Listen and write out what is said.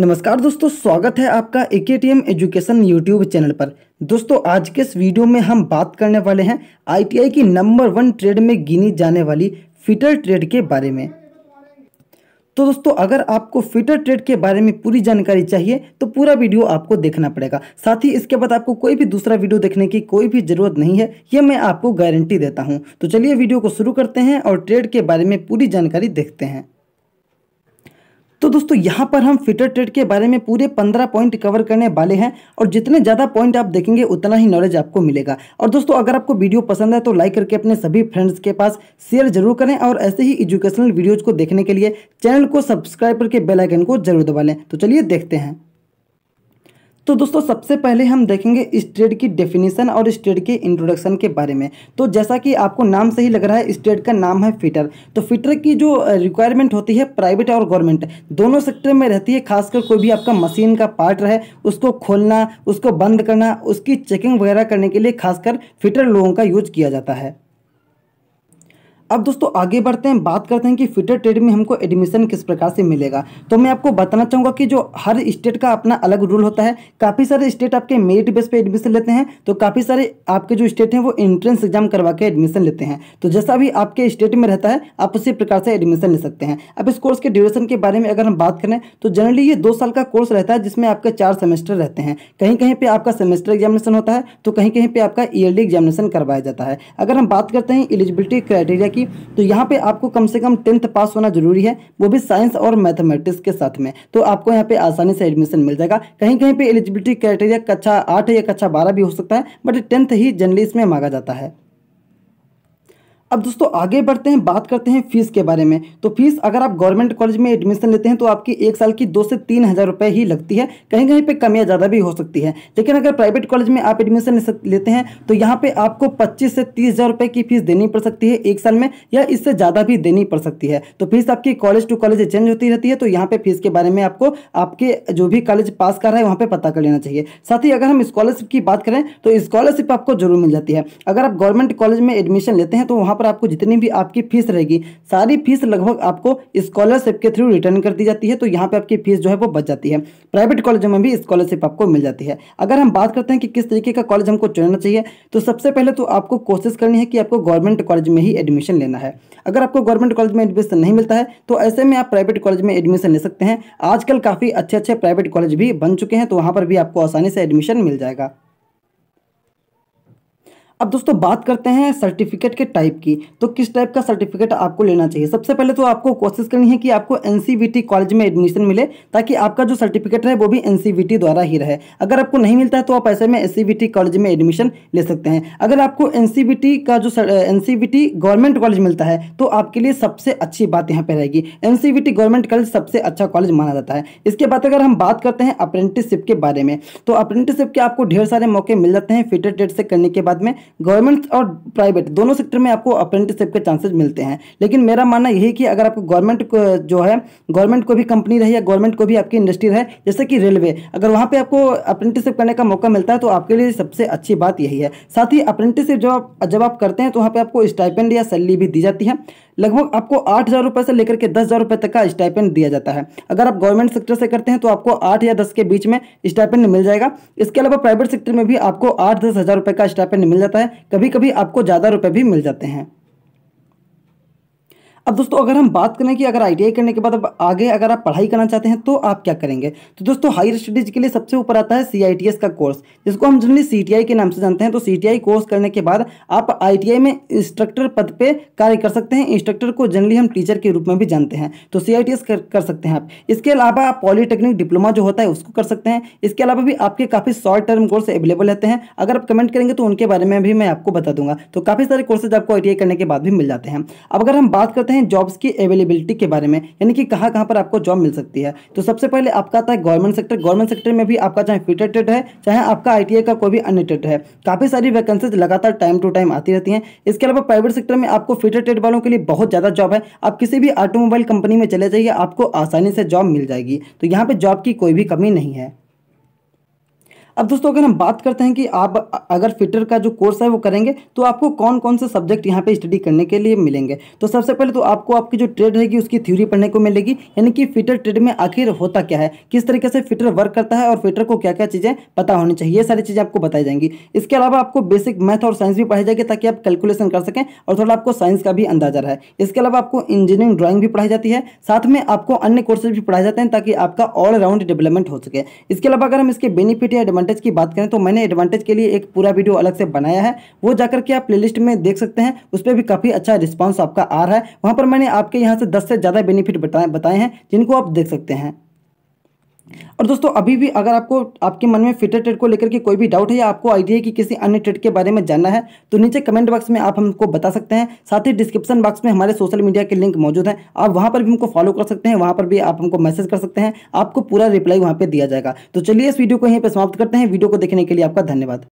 नमस्कार दोस्तों स्वागत है आपका A K T M education YouTube channel पर दोस्तों आज के इस वीडियो में हम बात करने वाले हैं आईटीआई की नंबर वन ट्रेड में गिनी जाने वाली फिटर ट्रेड के बारे में तो दोस्तों अगर आपको फिटर ट्रेड के बारे में पूरी जानकारी चाहिए तो पूरा वीडियो आपको देखना पड़ेगा साथ ही इसके बाद आपको कोई भी दूसरा वीडियो देखने की कोई भी ज़रूरत नहीं है ये मैं आपको गारंटी देता हूँ तो चलिए वीडियो को शुरू करते हैं और ट्रेड के बारे में पूरी जानकारी देखते हैं तो दोस्तों यहाँ पर हम फिटर ट्रेड के बारे में पूरे पंद्रह पॉइंट कवर करने वाले हैं और जितने ज़्यादा पॉइंट आप देखेंगे उतना ही नॉलेज आपको मिलेगा और दोस्तों अगर आपको वीडियो पसंद है तो लाइक करके अपने सभी फ्रेंड्स के पास शेयर जरूर करें और ऐसे ही एजुकेशनल वीडियोज़ को देखने के लिए चैनल को सब्सक्राइब करके बेलाइकन को जरूर दबा लें तो चलिए देखते हैं तो दोस्तों सबसे पहले हम देखेंगे ट्रेड की डेफिनेशन और ट्रेड के इंट्रोडक्शन के बारे में तो जैसा कि आपको नाम से ही लग रहा है ट्रेड का नाम है फिटर तो फिटर की जो रिक्वायरमेंट होती है प्राइवेट और गवर्नमेंट दोनों सेक्टर में रहती है खासकर कोई भी आपका मशीन का पार्ट रहे उसको खोलना उसको बंद करना उसकी चेकिंग वगैरह करने के लिए खासकर फिटर लोगों का यूज किया जाता है अब दोस्तों आगे बढ़ते हैं बात करते हैं कि फिटर ट्रेड में हमको एडमिशन किस प्रकार से मिलेगा तो मैं आपको बताना चाहूँगा कि जो हर स्टेट का अपना अलग रूल होता है काफ़ी सारे स्टेट आपके मेरिट बेस पे एडमिशन लेते हैं तो काफ़ी सारे आपके जो स्टेट हैं वो एंट्रेंस एग्जाम करवा के एडमिशन लेते हैं तो जैसा भी आपके स्टेट में रहता है आप उसी प्रकार से एडमिशन ले सकते हैं अब इस कोर्स के ड्यूरेशन के बारे में अगर हम बात करें तो जनरली ये दो साल का कोर्स रहता है जिसमें आपके चार सेमेस्टर रहते हैं कहीं कहीं पर आपका सेमेस्टर एग्जामिनेशन होता है तो कहीं कहीं पर आपका ईयरली एग्जामिनेशन करवाया जाता है अगर हम बात करते हैं एलिजिबिलिटी क्राइटेरिया की की तो यहाँ पे आपको कम से कम टेंथ पास होना जरूरी है वो भी साइंस और मैथमेटिक्स के साथ में तो आपको यहाँ पे आसानी से एडमिशन मिल जाएगा कहीं कहीं पे एलिजिबिलिटी क्राइटेरिया कक्षा आठ या कक्षा बारह भी हो सकता है बट टेंथ ही जनरली इसमें मांगा जाता है अब दोस्तों आगे बढ़ते हैं बात करते हैं फीस के बारे में तो फीस अगर आप गवर्नमेंट कॉलेज में एडमिशन लेते हैं तो आपकी एक साल की दो से तीन हज़ार रुपये ही लगती है कहीं कहीं पे कम या ज़्यादा भी हो सकती है लेकिन अगर प्राइवेट कॉलेज में आप एडमिशन लेते हैं तो यहाँ पे आपको पच्चीस से तीस हज़ार रुपये की फीस देनी पड़ सकती है एक साल में या इससे ज़्यादा भी देनी पड़ सकती है तो फीस आपकी कॉलेज टू कॉलेज चेंज होती रहती है तो यहाँ पर फीस के बारे में आपको आपके जो भी कॉलेज पास कर रहा है वहाँ पर पता कर लेना चाहिए साथ ही अगर हम स्कॉलरशिप की बात करें तो स्कॉलरशिप आपको जरूर मिल जाती है अगर आप गवर्नमेंट कॉलेज में एडमिशन लेते हैं तो वहाँ पर आपको जितनी भी आपकी फीस रहेगी सारी फीस लगभग आपको स्कॉलरशिप के थ्रू रिटर्न कर दी जाती है तो यहाँ पे आपकी फीस जो है वो बच जाती है प्राइवेट कॉलेजों में भी स्कॉलरशिप आपको मिल जाती है अगर हम बात करते हैं कि किस तरीके का कॉलेज हमको चुनना चाहिए तो सबसे पहले तो आपको कोशिश करनी है कि आपको गवर्नमेंट कॉलेज में ही एडमिशन लेना है अगर आपको गवर्नमेंट कॉलेज में एडमिशन नहीं मिलता है तो ऐसे में आप प्राइवेट कॉलेज में एडमिशन ले सकते हैं आजकल काफ़ी अच्छे अच्छे प्राइवेट कॉलेज भी बन चुके हैं तो वहाँ पर भी आपको आसानी से एडमिशन मिल जाएगा अब दोस्तों बात करते हैं सर्टिफिकेट के टाइप की तो किस टाइप का सर्टिफिकेट आपको लेना चाहिए सबसे पहले तो आपको कोशिश करनी है कि आपको एन कॉलेज में एडमिशन मिले ताकि आपका जो सर्टिफिकेट है वो भी एन द्वारा ही रहे अगर आपको नहीं मिलता है तो आप ऐसे में एस कॉलेज में एडमिशन ले सकते हैं अगर आपको एन का जो एन गवर्नमेंट कॉलेज मिलता है तो आपके लिए सबसे अच्छी बात यहाँ पर रहेगी एन गवर्नमेंट कॉलेज सबसे अच्छा कॉलेज माना जाता है इसके बाद अगर हम बात करते हैं अप्रेंटिसशिप के बारे में तो अप्रेंटिसशिप के आपको ढेर सारे मौके मिल जाते हैं फिटर ट्रेड से करने के बाद में गवर्नमेंट और प्राइवेट दोनों सेक्टर में आपको अप्रेंटिसशिप के चांसेस मिलते हैं लेकिन मेरा मानना यही कि अगर आपको गवर्नमेंट जो है गवर्नमेंट को भी कंपनी रहे या गवर्नमेंट को भी आपकी इंडस्ट्री रहे जैसे कि रेलवे अगर वहाँ पर आपको अप्रेंटिसशिप करने का मौका मिलता है तो आपके लिए सबसे अच्छी बात यही है साथ ही अप्रेंटिसशिप जब आप जब आप करते हैं तो वहाँ पर आपको स्टाइपेंड या सैलरी भी दी जाती है लगभग आपको आठ हज़ार रुपये से लेकर के दस हज़ार रुपये तक का स्टाइपेंड दिया जाता है अगर आप गवर्नमेंट सेक्टर से करते हैं तो आपको आठ या दस के बीच में स्टाइपेंड मिल जाएगा इसके अलावा प्राइवेट सेक्टर में भी आपको आठ दस हज़ार रुपये का स्टाइपेंड मिल जाता जाता है कभी कभी आपको ज़्यादा रुपये भी मिल जाते हैं अब दोस्तों अगर हम बात करें कि अगर आई करने के बाद अब आगे अगर आप पढ़ाई करना चाहते हैं तो आप क्या करेंगे तो दोस्तों हायर स्टडीज़ के लिए सबसे ऊपर आता है सी का कोर्स जिसको हम जनरली सी के नाम से जानते हैं तो सी कोर्स करने के बाद आप आई में इंस्ट्रक्टर पद पर कार्य कर सकते हैं इंस्ट्रक्टर को जनरली हम टीचर के रूप में भी जानते हैं तो सी कर, कर सकते हैं आप इसके अलावा आप पॉलीटेक्निक डिप्लोमा जो होता है उसको कर सकते हैं इसके अलावा भी आपके काफ़ी शॉर्ट टर्म कोर्स अवेलेबल रहते हैं अगर आप कमेंट करेंगे तो उनके बारे में भी मैं आपको बता दूंगा तो काफ़ी सारे कोर्सेज आपको आई करने के बाद भी मिल जाते हैं अब अगर हम बात करते करते हैं जॉब्स की अवेलेबिलिटी के बारे में यानी कि कहाँ कहाँ पर आपको जॉब मिल सकती है तो सबसे पहले आपका आता है गवर्नमेंट सेक्टर गवर्नमेंट सेक्टर में भी आपका चाहे फिटेटेड है चाहे आपका आई का कोई भी अनिटेड है काफ़ी सारी वैकेंसीज लगातार टाइम टू टाइम आती रहती हैं इसके अलावा प्राइवेट सेक्टर में आपको फिटेटेड वालों के लिए बहुत ज़्यादा जॉब है आप किसी भी ऑटोमोबाइल कंपनी में चले जाइए आपको आसानी से जॉब मिल जाएगी तो यहाँ पर जॉब की कोई भी कमी नहीं है अब दोस्तों अगर हम बात करते हैं कि आप अगर फिटर का जो कोर्स है वो करेंगे तो आपको कौन कौन से सब्जेक्ट यहाँ पे स्टडी करने के लिए मिलेंगे तो सबसे पहले तो आपको आपकी जो ट्रेड रहेगी उसकी थ्योरी पढ़ने को मिलेगी यानी कि फिटर ट्रेड में आखिर होता क्या है किस तरीके से फिटर वर्क करता है और फिटर को क्या क्या चीज़ें पता होनी चाहिए ये सारी चीज़ें आपको बताई जाएंगी इसके अलावा आपको बेसिक मैथ और साइंस भी पढ़ाई जाएगी ताकि आप कैलकुलेशन कर सकें और थोड़ा आपको साइंस का भी अंदाजा रहे इसके अलावा आपको इंजीनियरिंग ड्राॅइंग भी पढ़ाई जाती है साथ में आपको अन्य कोर्सेज भी पढ़ाए जाते हैं ताकि आपका ऑलराउंड डेवलपमेंट हो सके इसके अलावा अगर हम इसके बेनिफिट या एडवांटेज की बात करें तो मैंने एडवांटेज के लिए एक पूरा वीडियो अलग से बनाया है वो जाकर के आप प्लेलिस्ट में देख सकते हैं उस पर भी काफ़ी अच्छा रिस्पॉन्स आपका आ रहा है वहाँ पर मैंने आपके यहाँ से दस से ज़्यादा बेनिफिट बताए बताए हैं जिनको आप देख सकते हैं और दोस्तों अभी भी अगर आपको आपके मन में फिटर ट्रेड को लेकर के कोई भी डाउट है या आपको आइडिया है कि किसी अन्य ट्रेड के बारे में जानना है तो नीचे कमेंट बॉक्स में आप हमको बता सकते हैं साथ ही डिस्क्रिप्शन बॉक्स में हमारे सोशल मीडिया के लिंक मौजूद हैं आप वहां पर भी हमको फॉलो कर सकते हैं वहां पर भी आप हमको मैसेज कर सकते हैं आपको पूरा रिप्लाई वहाँ पर दिया जाएगा तो चलिए इस वीडियो को यहीं पर समाप्त करते हैं वीडियो को देखने के लिए आपका धन्यवाद